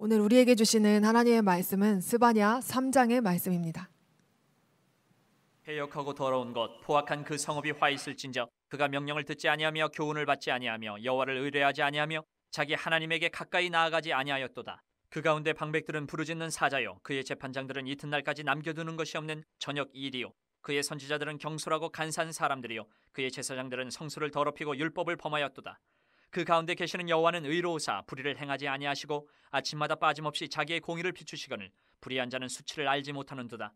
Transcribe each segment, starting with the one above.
오늘 우리에게 주시는 하나님의 말씀은 스바냐 3장의 말씀입니다. 해역하고 더러운 것 포악한 그 성읍이 화 있을진저 그가 명령을 듣지 아니하며 교훈을 받지 아니하며 여호와를 의뢰하지 아니하며 자기 하나님에게 가까이 나아가지 아니하였도다. 그 가운데 방백들은 부르짖는 사자요 그의 재판장들은 이튿날까지 남겨두는 것이 없는 저녁 일이요 그의 선지자들은 경솔하고 간사 사람들이요 그의 제사장들은 성소를 더럽히고 율법을 범하였도다. 그 가운데 계시는 여호와는 의로우사 불의를 행하지 아니하시고 아침마다 빠짐없이 자기의 공의를 비추시거늘 불의한 자는 수치를 알지 못하는도다.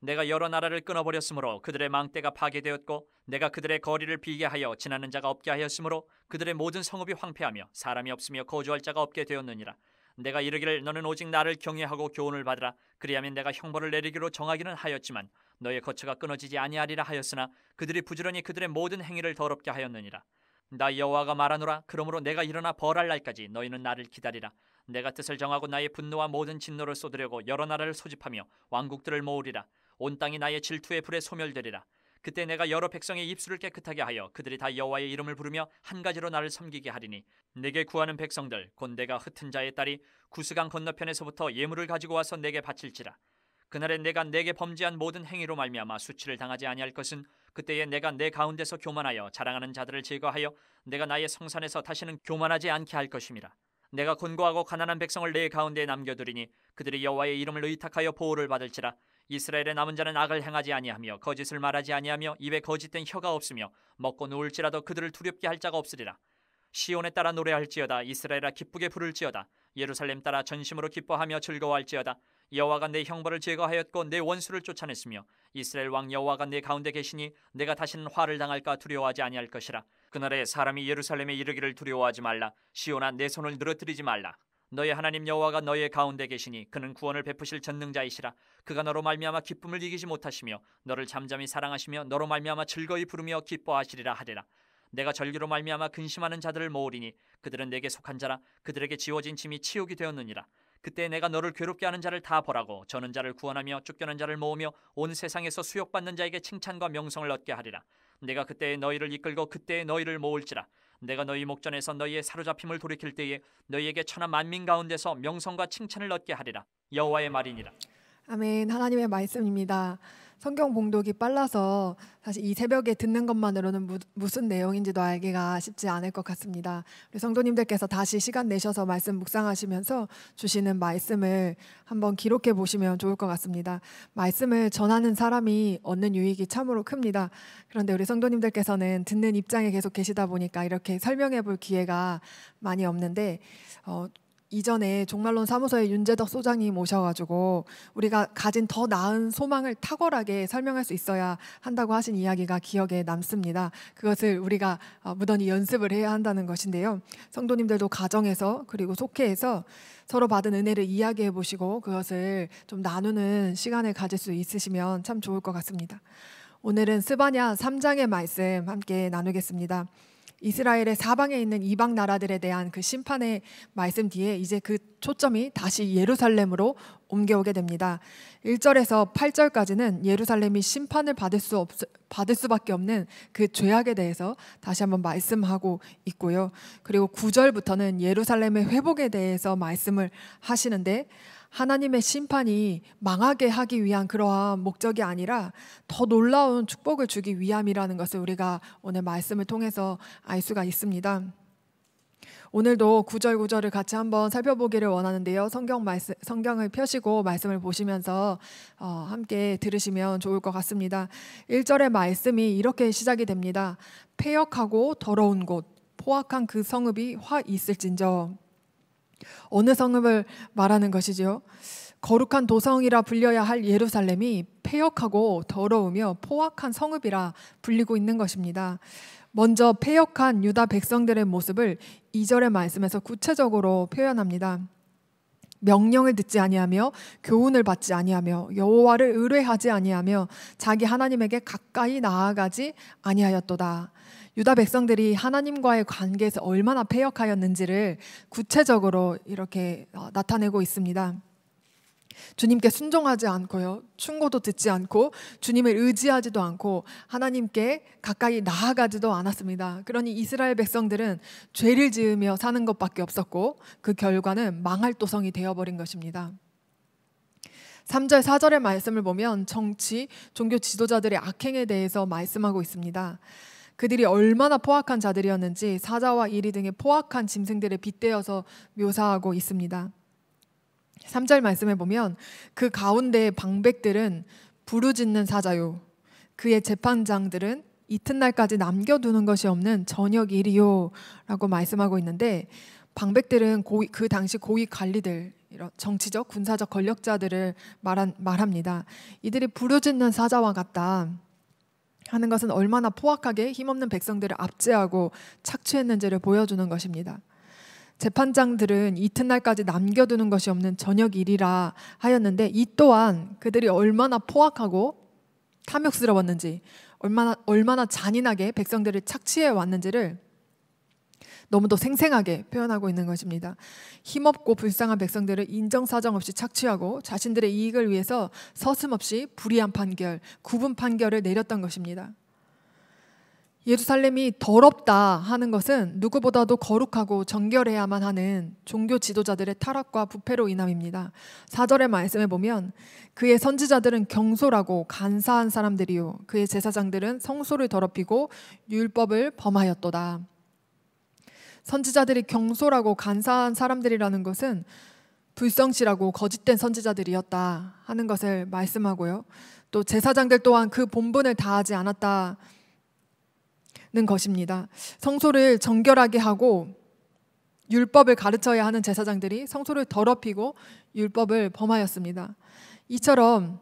내가 여러 나라를 끊어버렸으므로 그들의 망대가 파괴되었고 내가 그들의 거리를 비게 하여 지나는 자가 없게 하였으므로 그들의 모든 성읍이 황폐하며 사람이 없으며 거주할 자가 없게 되었느니라. 내가 이르기를 너는 오직 나를 경외하고 교훈을 받으라 그리하면 내가 형벌을 내리기로 정하기는 하였지만 너의 거처가 끊어지지 아니하리라 하였으나 그들이 부지런히 그들의 모든 행위를 더럽게 하였느니라 나 여호와가 말하노라 그러므로 내가 일어나 벌할 날까지 너희는 나를 기다리라 내가 뜻을 정하고 나의 분노와 모든 진노를 쏟으려고 여러 나라를 소집하며 왕국들을 모으리라 온 땅이 나의 질투의 불에 소멸되리라 그때 내가 여러 백성의 입술을 깨끗하게 하여 그들이 다 여호와의 이름을 부르며 한 가지로 나를 섬기게 하리니 내게 구하는 백성들 곧 내가 흩은 자의 딸이 구스강 건너편에서부터 예물을 가지고 와서 내게 바칠지라 그날에 내가 내게 범죄한 모든 행위로 말미암아 수치를 당하지 아니할 것은 그때에 내가 내 가운데서 교만하여 자랑하는 자들을 제거하여 내가 나의 성산에서 다시는 교만하지 않게 할 것임이라. 내가 곤고하고 가난한 백성을 내 가운데에 남겨두리니 그들이 여호와의 이름을 의탁하여 보호를 받을지라. 이스라엘의 남은 자는 악을 행하지 아니하며 거짓을 말하지 아니하며 입에 거짓된 혀가 없으며 먹고 누울지라도 그들을 두렵게 할 자가 없으리라. 시온에 따라 노래할지어다 이스라엘아 기쁘게 부를지어다 예루살렘 따라 전심으로 기뻐하며 즐거워할지어다 여호와가 내 형벌을 제거하였고 내 원수를 쫓아냈으며 이스라엘 왕 여호와가 내 가운데 계시니 내가 다시는 화를 당할까 두려워하지 아니할 것이라 그날에 사람이 예루살렘에 이르기를 두려워하지 말라 시온아 내 손을 늘어뜨리지 말라 너의 하나님 여호와가 너의 가운데 계시니 그는 구원을 베푸실 전능자이시라 그가 너로 말미암아 기쁨을 이기지 못하시며 너를 잠잠히 사랑하시며 너로 말미암아 즐거이 부르며 기뻐하시리라 하리라 내가 절기로 말미암아 근심하는 자들을 모으리니 그들은 내게 속한 자라 그들에게 지워진 짐이 치욕이 되었느니라 그때 내가 너를 괴롭게 하는 자를 다 벌하고 저는 자를 구원하며 쫓겨난 자를 모으며 온 세상에서 수욕받는 자에게 칭찬과 명성을 얻게 하리라. 내가 그때에 너희를 이끌고 그때에 너희를 모을지라. 내가 너희 목전에서 너희의 사로잡힘을 돌이킬 때에 너희에게 천하 만민 가운데서 명성과 칭찬을 얻게 하리라. 여호와의 말이니라. 아멘. 하나님의 말씀입니다. 성경 봉독이 빨라서 사실 이 새벽에 듣는 것만으로는 무, 무슨 내용인지도 알기가 쉽지 않을 것 같습니다. 우리 성도님들께서 다시 시간 내셔서 말씀 묵상하시면서 주시는 말씀을 한번 기록해 보시면 좋을 것 같습니다. 말씀을 전하는 사람이 얻는 유익이 참으로 큽니다. 그런데 우리 성도님들께서는 듣는 입장에 계속 계시다 보니까 이렇게 설명해 볼 기회가 많이 없는데 어, 이전에 종말론 사무소의 윤재덕 소장이모셔가지고 우리가 가진 더 나은 소망을 탁월하게 설명할 수 있어야 한다고 하신 이야기가 기억에 남습니다. 그것을 우리가 어, 무던히 연습을 해야 한다는 것인데요. 성도님들도 가정에서 그리고 속회에서 서로 받은 은혜를 이야기해 보시고 그것을 좀 나누는 시간을 가질 수 있으시면 참 좋을 것 같습니다. 오늘은 스바냐 3장의 말씀 함께 나누겠습니다. 이스라엘의 사방에 있는 이방 나라들에 대한 그 심판의 말씀 뒤에 이제 그 초점이 다시 예루살렘으로 옮겨오게 됩니다. 1절에서 8절까지는 예루살렘이 심판을 받을 수 없, 받을 수밖에 없는 그 죄악에 대해서 다시 한번 말씀하고 있고요. 그리고 9절부터는 예루살렘의 회복에 대해서 말씀을 하시는데 하나님의 심판이 망하게 하기 위한 그러한 목적이 아니라 더 놀라운 축복을 주기 위함이라는 것을 우리가 오늘 말씀을 통해서 알 수가 있습니다. 오늘도 구절구절을 같이 한번 살펴보기를 원하는데요. 성경 말씀, 성경을 펴시고 말씀을 보시면서 어, 함께 들으시면 좋을 것 같습니다. 1절의 말씀이 이렇게 시작이 됩니다. 폐역하고 더러운 곳, 포악한 그 성읍이 화 있을진저. 어느 성읍을 말하는 것이지요? 거룩한 도성이라 불려야 할 예루살렘이 폐역하고 더러우며 포악한 성읍이라 불리고 있는 것입니다. 먼저 폐역한 유다 백성들의 모습을 2절의 말씀에서 구체적으로 표현합니다. 명령을 듣지 아니하며 교훈을 받지 아니하며 여호와를 의뢰하지 아니하며 자기 하나님에게 가까이 나아가지 아니하였도다. 유다 백성들이 하나님과의 관계에서 얼마나 폐역하였는지를 구체적으로 이렇게 어, 나타내고 있습니다. 주님께 순종하지 않고요. 충고도 듣지 않고 주님을 의지하지도 않고 하나님께 가까이 나아가지도 않았습니다. 그러니 이스라엘 백성들은 죄를 지으며 사는 것밖에 없었고 그 결과는 망할 도성이 되어버린 것입니다. 3절 4절의 말씀을 보면 정치, 종교 지도자들의 악행에 대해서 말씀하고 있습니다. 그들이 얼마나 포악한 자들이었는지 사자와 이리 등의 포악한 짐승들에 빗대어서 묘사하고 있습니다. 3절 말씀해 보면 그 가운데의 방백들은 부르짖는 사자요 그의 재판장들은 이튿날까지 남겨두는 것이 없는 저녁 일이요라고 말씀하고 있는데 방백들은 고위, 그 당시 고위 관리들 이런 정치적 군사적 권력자들을 말한, 말합니다. 이들이 부르짖는 사자와 같다. 하는 것은 얼마나 포악하게 힘없는 백성들을 압제하고 착취했는지를 보여주는 것입니다. 재판장들은 이튿날까지 남겨두는 것이 없는 저녁 일이라 하였는데 이 또한 그들이 얼마나 포악하고 탐욕스러웠는지 얼마나 얼마나 잔인하게 백성들을 착취해 왔는지를 너무도 생생하게 표현하고 있는 것입니다. 힘없고 불쌍한 백성들을 인정사정 없이 착취하고 자신들의 이익을 위해서 서슴없이 불의한 판결, 구분 판결을 내렸던 것입니다. 예루살렘이 더럽다 하는 것은 누구보다도 거룩하고 정결해야만 하는 종교 지도자들의 타락과 부패로 인함입니다. 4절의 말씀에 보면 그의 선지자들은 경솔하고 간사한 사람들이요 그의 제사장들은 성소를 더럽히고 율법을 범하였도다. 선지자들이 경솔하고 간사한 사람들이라는 것은 불성실하고 거짓된 선지자들이었다 하는 것을 말씀하고요. 또 제사장들 또한 그 본분을 다하지 않았다는 것입니다. 성소를 정결하게 하고 율법을 가르쳐야 하는 제사장들이 성소를 더럽히고 율법을 범하였습니다. 이처럼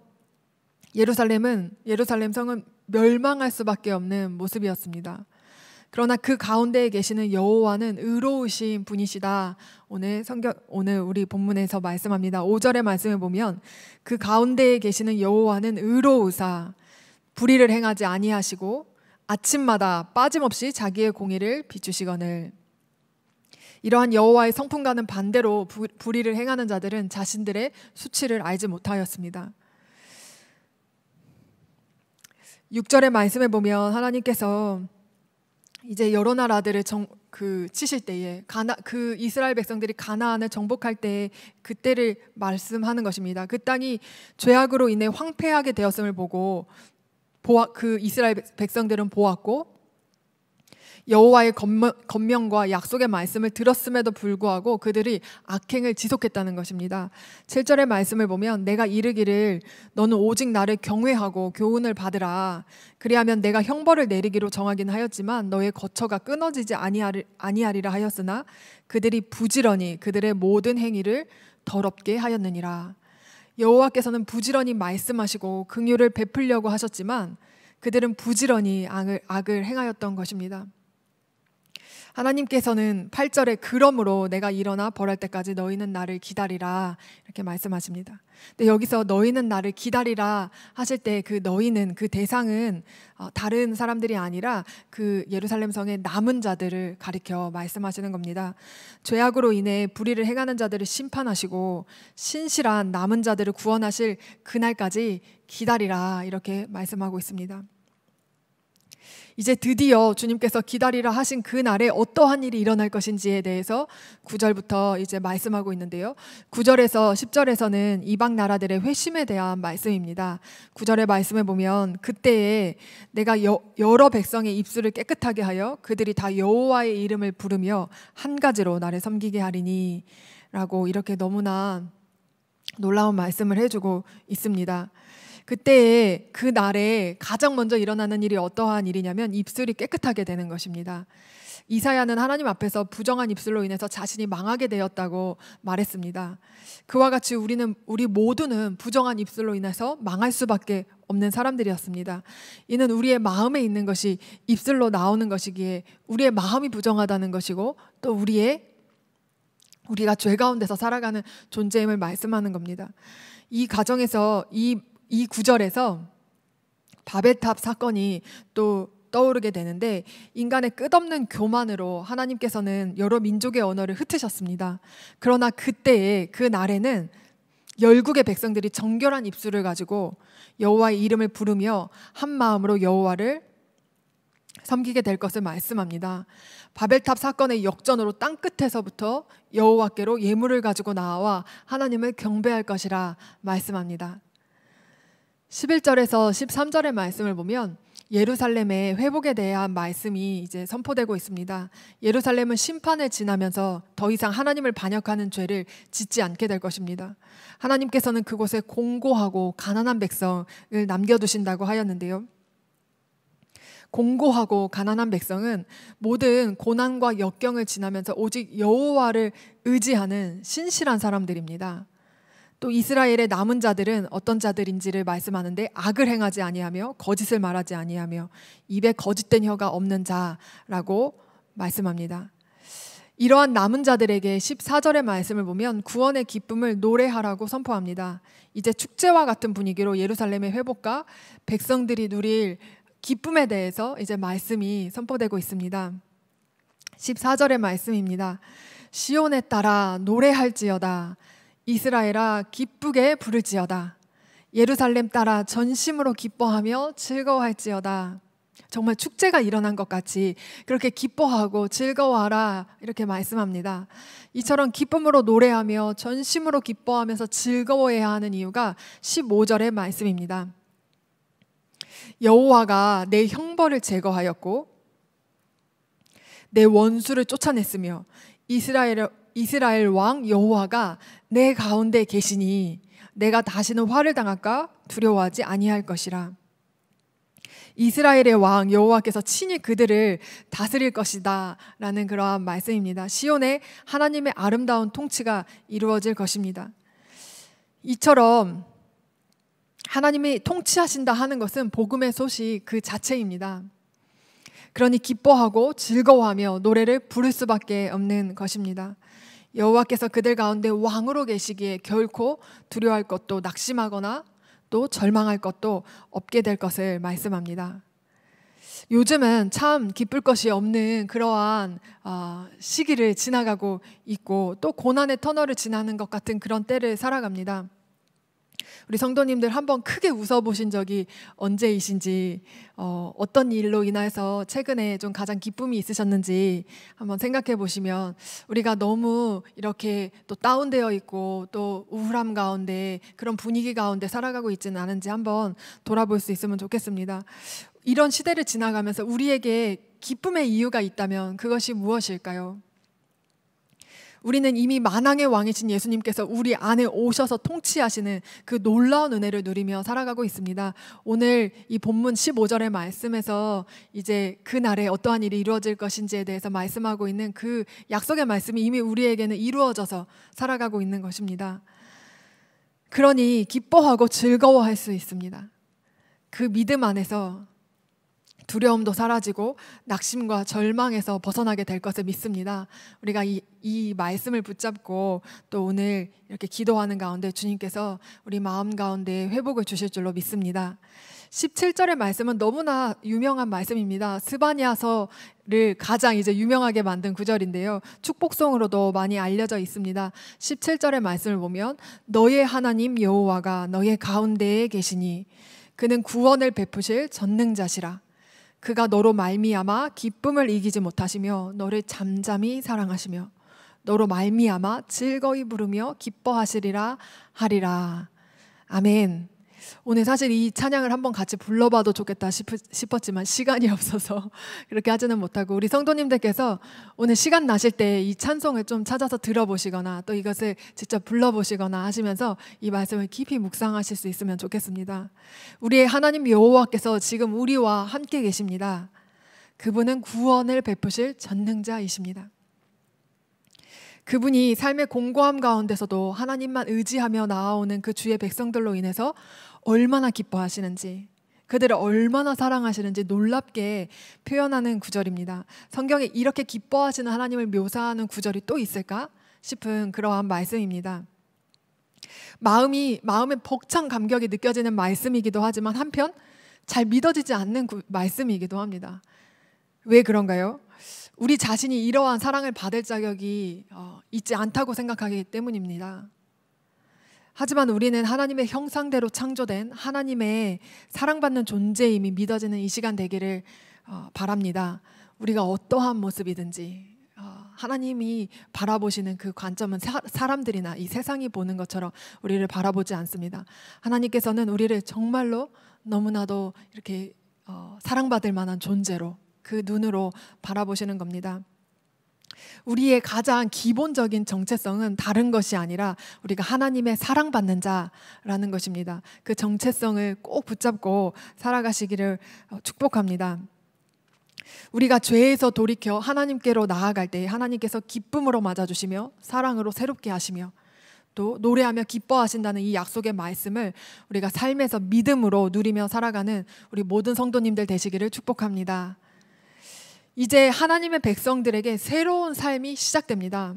예루살렘은 예루살렘 성은 멸망할 수밖에 없는 모습이었습니다. 그러나 그 가운데에 계시는 여호와는 의로우신 분이시다. 오늘 성경 오늘 우리 본문에서 말씀합니다. 5절의 말씀을 보면 그 가운데에 계시는 여호와는 의로우사 불의를 행하지 아니하시고 아침마다 빠짐없이 자기의 공의를 비추시거늘 이러한 여호와의 성품과는 반대로 불의를 행하는 자들은 자신들의 수치를 알지 못하였습니다. 6절의 말씀에 보면 하나님께서 이제 여러 나라들을 정, 그 치실 때에 가나 그 이스라엘 백성들이 가나안을 정복할 때에 그때를 말씀하는 것입니다. 그 땅이 죄악으로 인해 황폐하게 되었음을 보고 보아, 그 이스라엘 백성들은 보았고 여호와의 건명과 약속의 말씀을 들었음에도 불구하고 그들이 악행을 지속했다는 것입니다. 7절의 말씀을 보면 내가 이르기를 너는 오직 나를 경외하고 교훈을 받으라. 그리하면 내가 형벌을 내리기로 정하긴 하였지만 너의 거처가 끊어지지 아니하리라 하였으나 그들이 부지런히 그들의 모든 행위를 더럽게 하였느니라. 여호와께서는 부지런히 말씀하시고 긍휼을 베풀려고 하셨지만 그들은 부지런히 악을, 악을 행하였던 것입니다. 하나님께서는 8절에 그러므로 내가 일어나 벌할 때까지 너희는 나를 기다리라 이렇게 말씀하십니다. 근데 여기서 너희는 나를 기다리라 하실 때 그 너희는 그 대상은 어, 다른 사람들이 아니라 그 예루살렘 성의 남은 자들을 가리켜 말씀하시는 겁니다. 죄악으로 인해 불의를 행하는 자들을 심판하시고 신실한 남은 자들을 구원하실 그날까지 기다리라 이렇게 말씀하고 있습니다. 이제 드디어 주님께서 기다리라 하신 그 날에 어떠한 일이 일어날 것인지에 대해서 9절부터 이제 말씀하고 있는데요. 9절에서 10절에서는 이방 나라들의 회심에 대한 말씀입니다. 9절의 말씀을 보면 그때에 내가 여, 여러 백성의 입술을 깨끗하게 하여 그들이 다 여호와의 이름을 부르며 한 가지로 나를 섬기게 하리니라고 이렇게 너무나 놀라운 말씀을 해주고 있습니다. 그때에 그 날에 가장 먼저 일어나는 일이 어떠한 일이냐면 입술이 깨끗하게 되는 것입니다. 이사야는 하나님 앞에서 부정한 입술로 인해서 자신이 망하게 되었다고 말했습니다. 그와 같이 우리는 우리 모두는 부정한 입술로 인해서 망할 수밖에 없는 사람들이었습니다. 이는 우리의 마음에 있는 것이 입술로 나오는 것이기에 우리의 마음이 부정하다는 것이고 또 우리의 우리가 죄 가운데서 살아가는 존재임을 말씀하는 겁니다. 이 가정에서 이이 구절에서 바벨탑 사건이 또 떠오르게 되는데 인간의 끝없는 교만으로 하나님께서는 여러 민족의 언어를 흩으셨습니다. 그러나 그때에 그 날에는 열국의 백성들이 정결한 입술을 가지고 여호와의 이름을 부르며 한 마음으로 여호와를 섬기게 될 것을 말씀합니다. 바벨탑 사건의 역전으로 땅 끝에서부터 여호와께로 예물을 가지고 나와 하나님을 경배할 것이라 말씀합니다. 11절에서 13절의 말씀을 보면 예루살렘의 회복에 대한 말씀이 이제 선포되고 있습니다. 예루살렘은 심판을 지나면서 더 이상 하나님을 반역하는 죄를 짓지 않게 될 것입니다. 하나님께서는 그곳에 공고하고 가난한 백성을 남겨두신다고 하였는데요. 공고하고 가난한 백성은 모든 고난과 역경을 지나면서 오직 여호와를 의지하는 신실한 사람들입니다. 또 이스라엘의 남은 자들은 어떤 자들인지를 말씀하는데 악을 행하지 아니하며 거짓을 말하지 아니하며 입에 거짓된 혀가 없는 자라고 말씀합니다. 이러한 남은 자들에게 14절의 말씀을 보면 구원의 기쁨을 노래하라고 선포합니다. 이제 축제와 같은 분위기로 예루살렘의 회복과 백성들이 누릴 기쁨에 대해서 이제 말씀이 선포되고 있습니다. 14절의 말씀입니다. 시온에 따라 노래할지어다. 이스라엘아 기쁘게 부르지어다. 예루살렘 따라 전심으로 기뻐하며 즐거워할지어다. 정말 축제가 일어난 것 같이 그렇게 기뻐하고 즐거워하라 이렇게 말씀합니다. 이처럼 기쁨으로 노래하며 전심으로 기뻐하면서 즐거워해야 하는 이유가 15절의 말씀입니다. 여호와가 내 형벌을 제거하였고 내 원수를 쫓아냈으며 이스라엘, 이스라엘 왕 여호와가 내 가운데 계시니 내가 다시는 화를 당할까 두려워하지 아니할 것이라. 이스라엘의 왕 여호와께서 친히 그들을 다스릴 것이다라는 그러한 말씀입니다. 시온에 하나님의 아름다운 통치가 이루어질 것입니다. 이처럼 하나님이 통치하신다 하는 것은 복음의 소식 그 자체입니다. 그러니 기뻐하고 즐거워하며 노래를 부를 수밖에 없는 것입니다. 여호와께서 그들 가운데 왕으로 계시기에 결코 두려워할 것도 낙심하거나 또 절망할 것도 없게 될 것을 말씀합니다. 요즘은 참 기쁠 것이 없는 그러한 아, 시기를 지나가고 있고 또 고난의 터널을 지나는 것 같은 그런 때를 살아갑니다. 우리 성도님들 한번 크게 웃어보신 적이 언제이신지 어, 떤 일로 인해서 최근에 좀 가장 기쁨이 있으셨는지 한번 생각해 보시면 우리가 너무 이렇게 또 다운되어 있고 또 우울함 가운데 그런 분위기 가운데 살아가고 있지는 않은지 한번 돌아볼 수 있으면 좋겠습니다. 이런 시대를 지나가면서 우리에게 기쁨의 이유가 있다면 그것이 무엇일까요? 우리는 이미 만왕의 왕이신 예수님께서 우리 안에 오셔서 통치하시는 그 놀라운 은혜를 누리며 살아가고 있습니다. 오늘 이 본문 15절의 말씀에서 이제 그 날에 어떠한 일이 이루어질 것인지에 대해서 말씀하고 있는 그 약속의 말씀이 이미 우리에게는 이루어져서 살아가고 있는 것입니다. 그러니 기뻐하고 즐거워할 수 있습니다. 그 믿음 안에서 두려움도 사라지고 낙심과 절망에서 벗어나게 될 것을 믿습니다. 우리가 이, 이 말씀을 붙잡고 또 오늘 이렇게 기도하는 가운데 주님께서 우리 마음 가운데 회복을 주실 줄로 믿습니다. 17절의 말씀은 너무나 유명한 말씀입니다. 스바니서를 가장 이제 유명하게 만든 구절인데요. 축복송으로도 많이 알려져 있습니다. 17절의 말씀을 보면 너의 하나님 여호와가 너의 가운데에 계시니 그는 구원을 베푸실 전능자시라 그가 너로 말미암아 기쁨을 이기지 못하시며 너를 잠잠히 사랑하시며 너로 말미암아 즐거이 부르며 기뻐하시리라 하리라. 아멘. 오늘 사실 이 찬양을 한번 같이 불러봐도 좋겠다 싶었지만 시간이 없어서 그렇게 하지는 못하고 우리 성도님들께서 오늘 시간 나실 때 이 찬송을 좀 찾아서 들어보시거나 또 이것을 직접 불러보시거나 하시면서 이 말씀을 깊이 묵상하실 수 있으면 좋겠습니다. 우리의 하나님 여호와께서 지금 우리와 함께 계십니다. 그분은 구원을 베푸실 전능자이십니다. 그분이 삶의 공고함 가운데서도 하나님만 의지하며 나아오는 그 주의 백성들로 인해서 얼마나 기뻐하시는지 그들을 얼마나 사랑하시는지 놀랍게 표현하는 구절입니다. 성경에 이렇게 기뻐하시는 하나님을 묘사하는 구절이 또 있을까 싶은 그러한 말씀입니다. 마음이 마음에 벅찬 감격이 느껴지는 말씀이기도 하지만 한편 잘 믿어지지 않는 구, 말씀이기도 합니다. 왜 그런가요? 우리 자신이 이러한 사랑을 받을 자격이 어, 있지 않다고 생각하기 때문입니다. 하지만 우리는 하나님의 형상대로 창조된 하나님의 사랑받는 존재임이 믿어지는 이 시간 되기를 어, 바랍니다. 우리가 어떠한 모습이든지 어, 하나님이 바라보시는 그 관점은 사, 람들이나이 세상이 보는 것처럼 우리를 바라보지 않습니다. 하나님께서는 우리를 정말로 너무나도 이렇게 어, 사랑받을 만한 존재로 그 눈으로 바라보시는 겁니다. 우리의 가장 기본적인 정체성은 다른 것이 아니라 우리가 하나님의 사랑받는 자라는 것입니다. 그 정체성을 꼭 붙잡고 살아가시기를 어, 축복합니다. 우리가 죄에서 돌이켜 하나님께로 나아갈 때 하나님께서 기쁨으로 맞아주시며 사랑으로 새롭게 하시며 또 노래하며 기뻐하신다는 이 약속의 말씀을 우리가 삶에서 믿음으로 누리며 살아가는 우리 모든 성도님들 되시기를 축복합니다. 이제 하나님의 백성들에게 새로운 삶이 시작됩니다.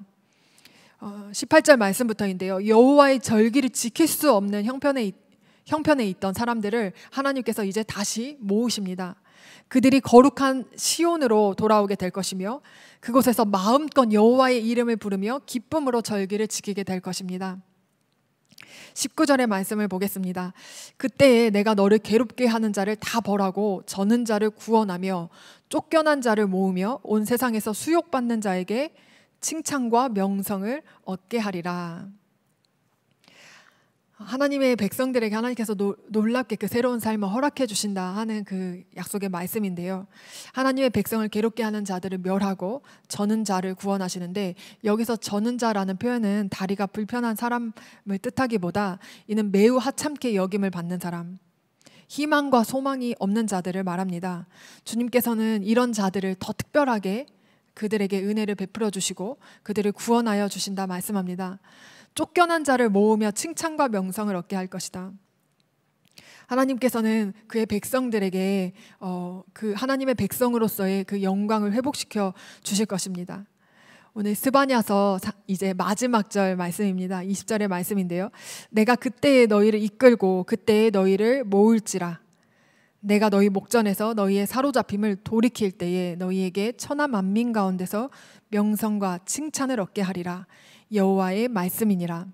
18절 어, 말씀부터인데요. 여호와의 절기를 지킬 수 없는 형편에, 형편에 있던 사람들을 하나님께서 이제 다시 모으십니다. 그들이 거룩한 시온으로 돌아오게 될 것이며 그곳에서 마음껏 여호와의 이름을 부르며 기쁨으로 절기를 지키게 될 것입니다. 19절의 말씀을 보겠습니다. 그때에 내가 너를 괴롭게 하는 자를 다 벌하고 저는 자를 구원하며 쫓겨난 자를 모으며 온 세상에서 수욕받는 자에게 칭찬과 명성을 얻게 하리라. 하나님의 백성들에게 하나님께서 노, 놀랍게 그 새로운 삶을 허락해 주신다 하는 그 약속의 말씀인데요. 하나님의 백성을 괴롭게 하는 자들을 멸하고 저는 자를 구원하시는데 여기서 저는 자라는 표현은 다리가 불편한 사람을 뜻하기보다 이는 매우 하찮게 여김을 받는 사람, 희망과 소망이 없는 자들을 말합니다. 주님께서는 이런 자들을 더 특별하게 그들에게 은혜를 베풀어 주시고 그들을 구원하여 주신다 말씀합니다. 쫓겨난 자를 모으며 칭찬과 명성을 얻게 할 것이다. 하나님께서는 그의 백성들에게 어, 그 하나님의 백성으로서의 그 영광을 회복시켜 주실 것입니다. 오늘 스바냐서 이제 마지막 절 말씀입니다. 20절의 말씀인데요. 내가 그때에 너희를 이끌고 그때에 너희를 모을지라. 내가 너희 목전에서 너희의 사로잡힘을 돌이킬 때에 너희에게 천하 만민 가운데서 명성과 칭찬을 얻게 하리라. 여호와의 말씀이니라.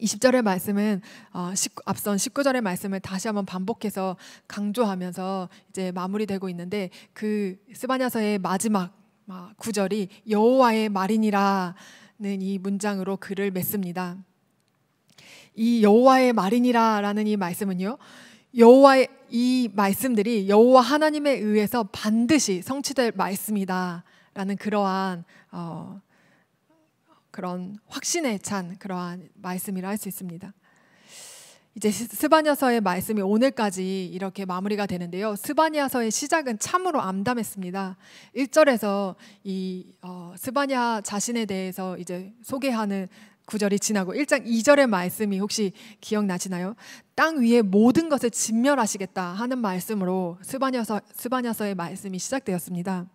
20절의 말씀은 어, 앞선 19절의 말씀을 다시 한번 반복해서 강조하면서 이제 마무리되고 있는데 그 스바냐서의 마지막 아, 구절이 여호와의 말이니라는 이 문장으로 글을 맺습니다. 이 여호와의 말이니라라는 이 말씀은요. 여호와의 이 말씀들이 여호와 하나님에 의해서 반드시 성취될 말씀이다라는 그러한 어, 그런 확신에 찬 그러한 말씀이라 할 수 있습니다. 이제 스바냐서의 말씀이 오늘까지 이렇게 마무리가 되는데요. 스바냐서의 시작은 참으로 암담했습니다. 1절에서 이 어, 스바냐 자신에 대해서 이제 소개하는 구절이 지나고 1장 2절의 말씀이 혹시 기억나시나요? 땅 위에 모든 것을 진멸하시겠다 하는 말씀으로 스바냐서 스바냐서의 말씀이 시작되었습니다.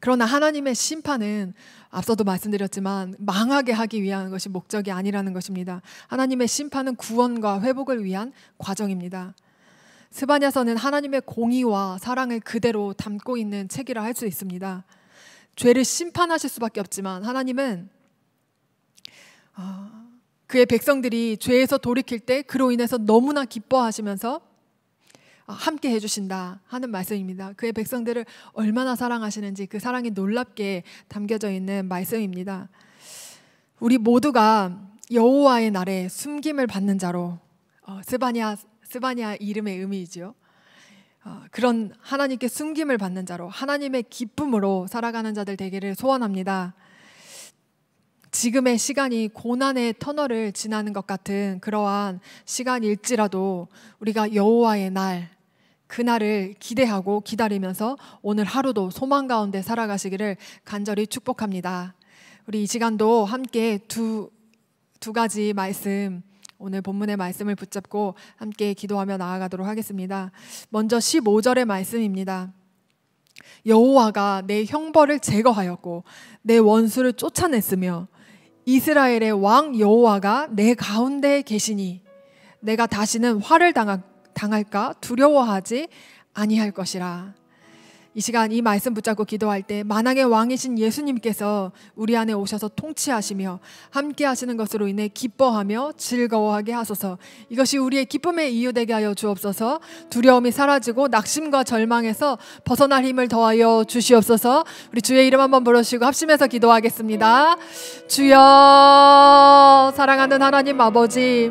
그러나 하나님의 심판은 앞서도 말씀드렸지만 망하게 하기 위한 것이 목적이 아니라는 것입니다. 하나님의 심판은 구원과 회복을 위한 과정입니다. 스바냐서는 하나님의 공의와 사랑을 그대로 담고 있는 책이라 할 수 있습니다. 죄를 심판하실 수밖에 없지만 하나님은 아, 그의 백성들이 죄에서 돌이킬 때 그로 인해서 너무나 기뻐하시면서 아, 함께 해주신다 하는 말씀입니다. 그의 백성들을 얼마나 사랑하시는지 그 사랑이 놀랍게 담겨져 있는 말씀입니다. 우리 모두가 여호와의 날에 숨김을 받는 자로 어, 스바냐 스바냐 이름의 의미이지요. 어, 그런 하나님께 숨김을 받는 자로 하나님의 기쁨으로 살아가는 자들 되기를 소원합니다. 지금의 시간이 고난의 터널을 지나는 것 같은 그러한 시간일지라도 우리가 여호와의 날 그날을 기대하고 기다리면서 오늘 하루도 소망 가운데 살아가시기를 간절히 축복합니다. 우리 이 시간도 함께 두, 두 가지 말씀, 오늘 본문의 말씀을 붙잡고 함께 기도하며 나아가도록 하겠습니다. 먼저 15절의 말씀입니다. 여호와가 내 형벌을 제거하였고 내 원수를 쫓아냈으며 이스라엘의 왕 여호와가 내 가운데 계시니 내가 다시는 화를 당하 당할까 두려워하지 아니할 것이라. 이 시간 이 말씀 붙잡고 기도할 때 만왕의 왕이신 예수님께서 우리 안에 오셔서 통치하시며 함께 하시는 것으로 인해 기뻐하며 즐거워하게 하소서. 이것이 우리의 기쁨의 이유 되게 하여 주옵소서. 두려움이 사라지고 낙심과 절망에서 벗어날 힘을 더하여 주시옵소서. 우리 주의 이름 한번 부르시고 합심해서 기도하겠습니다. 주여 사랑하는 하나님 아버지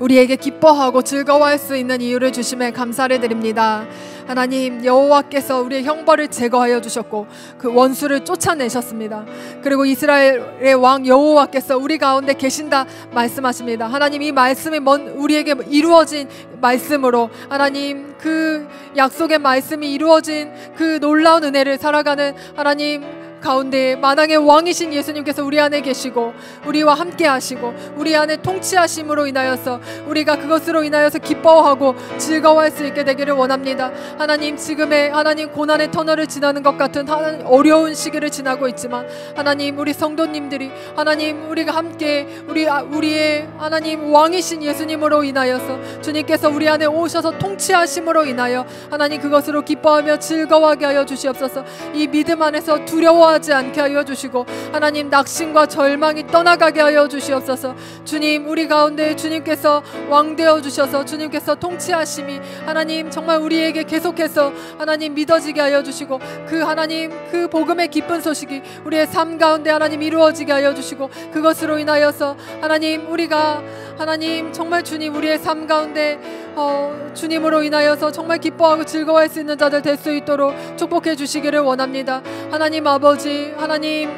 우리에게 기뻐하고 즐거워할 수 있는 이유를 주심에 감사를 드립니다. 하나님 여호와께서 우리의 형벌을 제거하여 주셨고 그 원수를 쫓아내셨습니다. 그리고 이스라엘의 왕 여호와께서 우리 가운데 계신다 말씀하십니다. 하나님 이 말씀이 먼 우리에게 이루어진 말씀으로 하나님 그 약속의 말씀이 이루어진 그 놀라운 은혜를 살아가는 하나님 가운데 만왕의 왕이신 예수님께서 우리 안에 계시고 우리와 함께 하시고 우리 안에 통치하심으로 인하여서 우리가 그것으로 인하여서 기뻐하고 즐거워할 수 있게 되기를 원합니다. 하나님 지금의 하나님 고난의 터널을 지나는 것 같은 어려운 시기를 지나고 있지만 하나님 우리 성도님들이 하나님 우리가 함께 우리 아, 우리의 하나님 왕이신 예수님으로 인하여서 주님께서 우리 안에 오셔서 통치하심으로 인하여 하나님 그것으로 기뻐하며 즐거워하게 하여 주시옵소서. 이 믿음 안에서 두려워 두려하지 않게 하여 주시고 하나님 낙심과 절망이 떠나가게 하여 주시옵소서 주님 우리 가운데 주님께서 왕되어 주셔서 주님께서 통치하심이 하나님 정말 우리에게 계속해서 하나님 믿어지게 하여 주시고 그 하나님 그 복음의 기쁜 소식이 우리의 삶 가운데 하나님 이루어지게 하여 주시고 그것으로 인하여서 하나님 우리가 하나님 정말 주님 우리의 삶 가운데 어, 주님으로 인하여서 정말 기뻐하고 즐거워할 수 있는 자들 될 수 있도록 축복해 주시기를 원합니다 하나님 아버지 아버지 하나님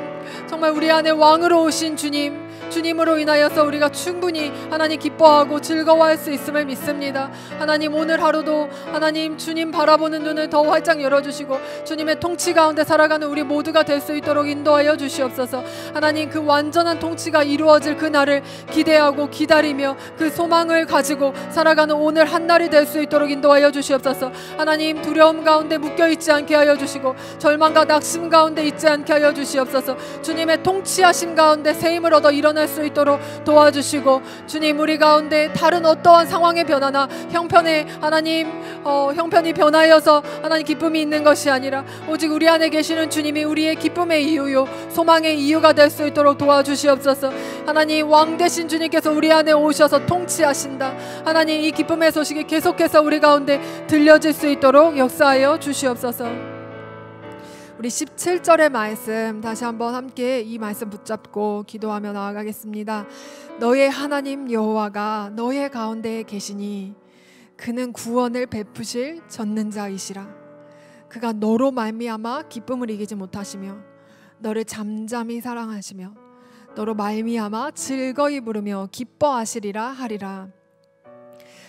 정말 우리 안에 왕으로 오신 주님 주님으로 인하여서 우리가 충분히 하나님 기뻐하고 즐거워할 수 있음을 믿습니다. 하나님 오늘 하루도 하나님 주님 바라보는 눈을 더 활짝 열어주시고 주님의 통치 가운데 살아가는 우리 모두가 될 수 있도록 인도하여 주시옵소서. 하나님 그 완전한 통치가 이루어질 그 날을 기대하고 기다리며 그 소망을 가지고 살아가는 오늘 한 날이 될 수 있도록 인도하여 주시옵소서. 하나님 두려움 가운데 묶여 있지 않게 하여 주시고 절망과 낙심 가운데 있지 않게 하여 주시옵소서. 주님의 통치하심 가운데 세임을 얻어 일어날 감당할 수 있도록 도와주시고 주님 우리 가운데 다른 어떠한 상황의 변화나 형편에 하나님 어, 형편이 변하여서 하나님 기쁨이 있는 것이 아니라 오직 우리 안에 계시는 주님이 우리의 기쁨의 이유요 소망의 이유가 될 수 있도록 도와주시옵소서 하나님 왕 대신 주님께서 우리 안에 오셔서 통치하신다 하나님 이 기쁨의 소식이 계속해서 우리 가운데 들려질 수 있도록 역사하여 주시옵소서. 우리 17절의 말씀 다시 한번 함께 이 말씀 붙잡고 기도하며 나아가겠습니다. 너의 하나님 여호와가 너의 가운데 계시니 그는 구원을 베푸실 전능 자이시라. 그가 너로 말미암아 기쁨을 이기지 못하시며 너를 잠잠히 사랑하시며 너로 말미암아 즐거이 부르며 기뻐하시리라 하리라.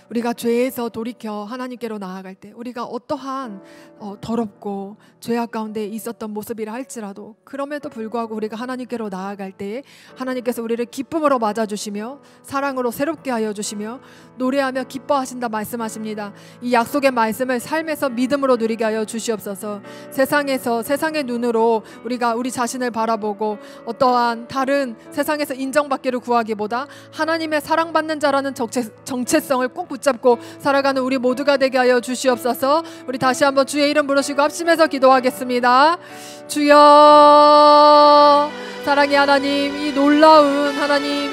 우리가 죄에서 돌이켜 하나님께로 나아갈 때 우리가 어떠한 어, 더럽고 죄악 가운데 있었던 모습이라 할지라도 그럼에도 불구하고 우리가 하나님께로 나아갈 때에 하나님께서 우리를 기쁨으로 맞아주시며 사랑으로 새롭게 하여 주시며 노래하며 기뻐하신다 말씀하십니다. 이 약속의 말씀을 삶에서 믿음으로 누리게 하여 주시옵소서 세상에서 세상의 눈으로 우리가 우리 자신을 바라보고 어떠한 다른 세상에서 인정받기를 구하기보다 하나님의 사랑받는 자라는 정체, 정체성을 꼭 붙잡고 살아가는 우리 모두가 되게 하여 주시옵소서. 우리 다시 한번 주의 이름 부르시고 합심해서 기도하겠습니다. 주여 사랑의 하나님 이 놀라운 하나님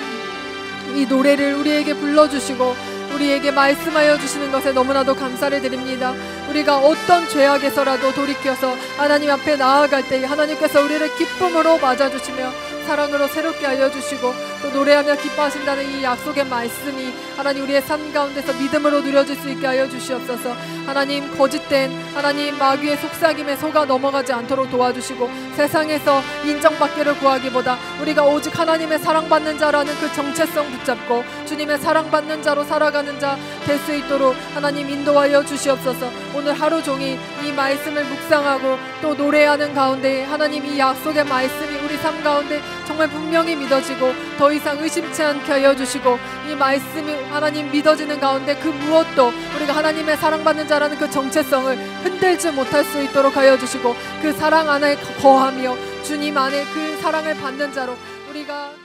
이 노래를 우리에게 불러주시고 우리에게 말씀하여 주시는 것에 너무나도 감사를 드립니다. 우리가 어떤 죄악에서라도 돌이켜서 하나님 앞에 나아갈 때 하나님께서 우리를 기쁨으로 맞아주시며 사랑으로 새롭게 알려주시고 또 노래하며 기뻐하신다는 이 약속의 말씀이 하나님 우리의 삶 가운데서 믿음으로 누려질 수 있게 알려 주시옵소서 하나님 거짓된 하나님 마귀의 속삭임에 속아 넘어가지 않도록 도와주시고 세상에서 인정받기를 구하기보다 우리가 오직 하나님의 사랑받는 자라는 그 정체성 붙잡고 주님의 사랑받는 자로 살아가는 자 될 수 있도록 하나님 인도하여 주시옵소서 오늘 하루 종일 이 말씀을 묵상하고 또 노래하는 가운데 하나님 이 약속의 말씀이 우리 삶 가운데 정말 분명히 믿어지고 더 이상 의심치 않게 하여 주시고 이 말씀이 하나님 믿어지는 가운데 그 무엇도 우리가 하나님의 사랑받는 자라는 그 정체성을 흔들지 못할 수 있도록 하여 주시고 그 사랑 안에 거하며 주님 안에 그 사랑을 받는 자로 우리가